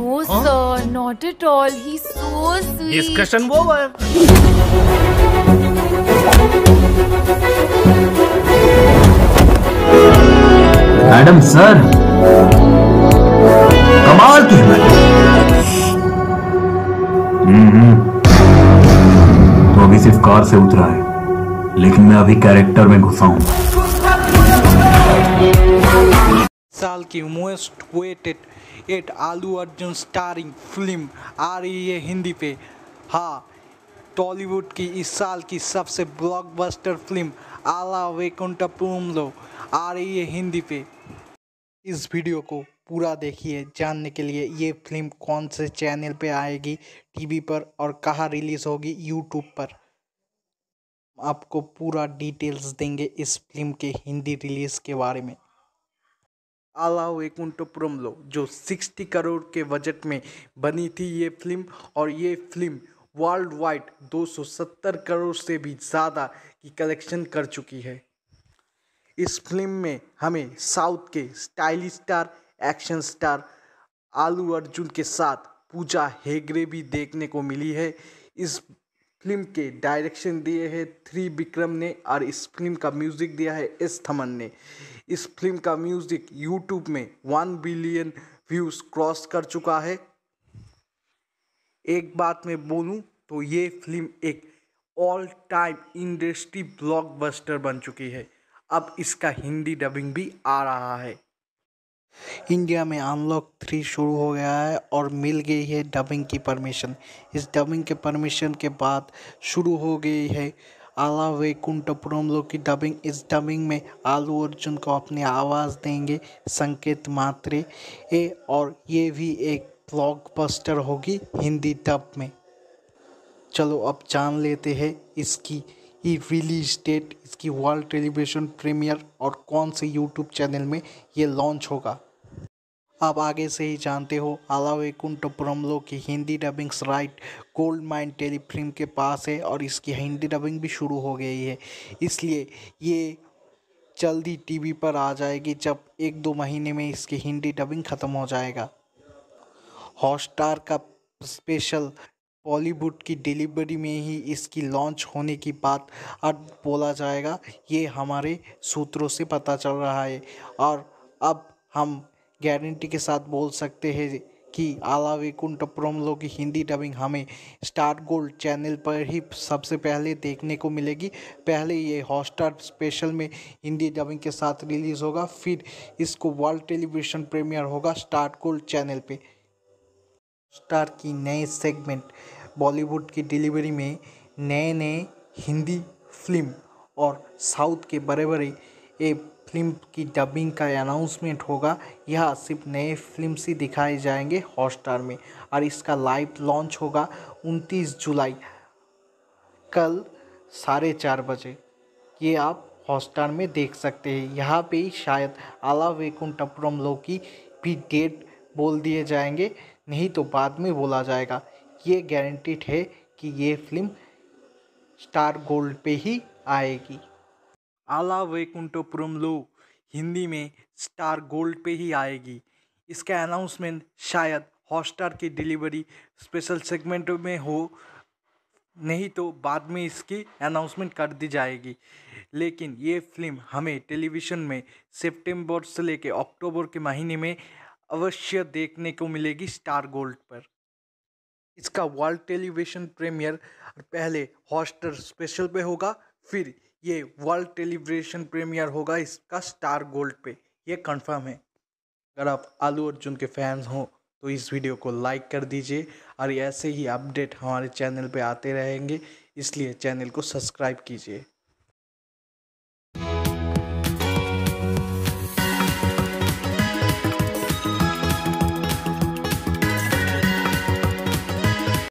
No, huh? sir, not at all. He's so sweet. Discussion over. Madam, sir. कमाल की हिम्मत तो अभी सिर्फ कार से उतरा है लेकिन मैं अभी कैरेक्टर में घुसा हूँ साल की मोस्ट वेटेड एट आलू अर्जुन स्टारिंग फिल्म आ रही है हिंदी पे हाँ टॉलीवुड की इस साल की सबसे ब्लॉकबस्टर फिल्म आला वेकुंट लो आ रही है हिंदी पे इस वीडियो को पूरा देखिए जानने के लिए ये फिल्म कौन से चैनल पे आएगी टीवी पर और कहाँ रिलीज़ होगी यूट्यूब पर आपको पूरा डिटेल्स देंगे इस फिल्म के हिंदी रिलीज़ के बारे में आला लो जो 60 करोड़ के बजट में बनी थी ये फिल्म और ये फिल्म वर्ल्ड वाइड 270 करोड़ से भी ज़्यादा की कलेक्शन कर चुकी है इस फिल्म में हमें साउथ के स्टाइलिश स्टार एक्शन स्टार आलू अर्जुन के साथ पूजा हेगड़े भी देखने को मिली है इस फिल्म के डायरेक्शन दिए हैं थ्री विक्रम ने और इस फिल्म का म्यूजिक दिया है एस थमन ने इस फिल्म का म्यूजिक यूट्यूब में वन बिलियन व्यूज क्रॉस कर चुका है एक बात मैं बोलूँ तो ये फिल्म एक ऑल टाइम इंडस्ट्री ब्लॉकबस्टर बन चुकी है अब इसका हिंदी डबिंग भी आ रहा है इंडिया में अनलॉक थ्री शुरू हो गया है और मिल गई है डबिंग की परमिशन इस डबिंग के परमिशन के बाद शुरू हो गई है आला वैकुंठपुरम की डबिंग इस डबिंग में आलू अर्जुन को अपनी आवाज़ देंगे संकेत मात्रे ए और ये भी एक ब्लॉकबस्टर होगी हिंदी डब में चलो अब जान लेते हैं इसकी ही रिलीज डेट इसकी वर्ल्ड टेलीविज़न प्रीमियर और कौन से यूट्यूब चैनल में ये लॉन्च होगा आप आगे से ही जानते हो कुंट लो की Hindi dubbings right gold mine telefilm के पास है और इसकी हिंदी डबिंग भी शुरू हो गई है इसलिए ये जल्दी टीवी पर आ जाएगी जब एक दो महीने में इसकी हिंदी डबिंग ख़त्म हो जाएगा हॉटस्टार का स्पेशल बॉलीवुड की डिलीवरी में ही इसकी लॉन्च होने की बात अब बोला जाएगा ये हमारे सूत्रों से पता चल रहा है और अब हम गारंटी के साथ बोल सकते हैं कि आला वैकुंठ लोग की हिंदी डबिंग हमें स्टार गोल्ड चैनल पर ही सबसे पहले देखने को मिलेगी पहले ये हॉटस्टार स्पेशल में हिंदी डबिंग के साथ रिलीज़ होगा फिर इसको वर्ल्ड टेलीविज़न प्रीमियर होगा स्टार गोल्ड चैनल पे स्टार की नए सेगमेंट बॉलीवुड की डिलीवरी में नए नए हिंदी फिल्म और साउथ के बड़े बड़े ए फिल्म की डबिंग का अनाउंसमेंट होगा यह सिर्फ नए फिल्म से दिखाए जाएंगे हॉटस्टार में और इसका लाइव लॉन्च होगा 29 जुलाई कल साढ़े चार बजे ये आप हॉटस्टार में देख सकते हैं यहाँ पे ही शायद आला वेकुंटपुरम की भी डेट बोल दिए जाएंगे नहीं तो बाद में बोला जाएगा ये गारंटीड है कि ये फिल्म स्टार गोल्ड पे ही आएगी आला वैकुंठपुरम लो हिंदी में स्टार गोल्ड पे ही आएगी इसका अनाउंसमेंट शायद हॉटस्टार की डिलीवरी स्पेशल सेगमेंट में हो नहीं तो बाद में इसकी अनाउंसमेंट कर दी जाएगी लेकिन ये फिल्म हमें टेलीविज़न में सितंबर से लेकर अक्टूबर के महीने में अवश्य देखने को मिलेगी स्टार गोल्ड पर इसका वर्ल्ड टेलीविज़न प्रीमियर पहले हॉटस्टार स्पेशल पे होगा फिर ये वर्ल्ड टेलीविजन प्रीमियर होगा इसका स्टार गोल्ड पे ये कंफर्म है अगर आप आलू अर्जुन के फैंस हों तो इस वीडियो को लाइक कर दीजिए और ऐसे ही अपडेट हमारे चैनल पे आते रहेंगे इसलिए चैनल को सब्सक्राइब कीजिए